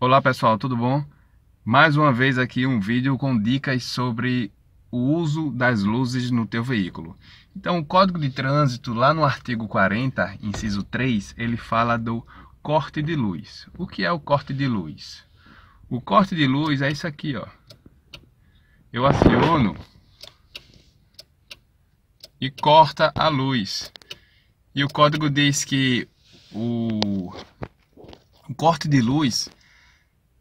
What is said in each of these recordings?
Olá pessoal, tudo bom? Mais uma vez aqui um vídeo com dicas sobre o uso das luzes no teu veículo. Então o Código de Trânsito, lá no artigo 40, inciso 3, ele fala do corte de luz. O que é o corte de luz? O corte de luz é isso aqui, ó. Eu aciono e corta a luz. E o código diz que o, o corte de luz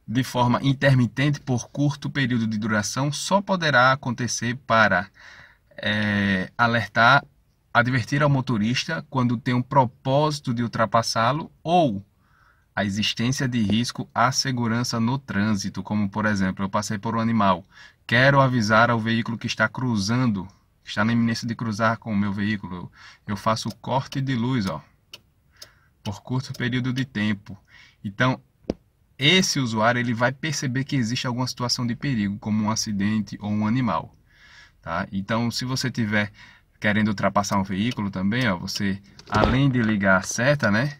de forma intermitente por curto período de duração só poderá acontecer para é, alertar, advertir ao motorista quando tem um propósito de ultrapassá-lo ou a existência de risco à segurança no trânsito, como por exemplo, eu passei por um animal, quero avisar ao veículo que está cruzando, que está na iminência de cruzar com o meu veículo, eu faço corte de luz, ó, por curto período de tempo. Então, esse usuário ele vai perceber que existe alguma situação de perigo, como um acidente ou um animal. Tá? Então, se você tiver querendo ultrapassar um veículo também, ó, você além de ligar a seta, né,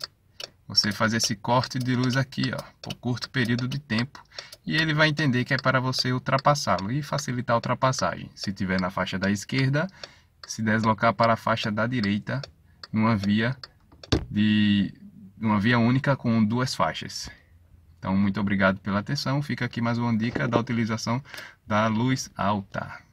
você fazer esse corte de luz aqui, ó, por curto período de tempo, e ele vai entender que é para você ultrapassá-lo e facilitar a ultrapassagem. Se tiver na faixa da esquerda, se deslocar para a faixa da direita, numa via de numa via única com duas faixas. Então, muito obrigado pela atenção. Fica aqui mais uma dica da utilização da luz alta.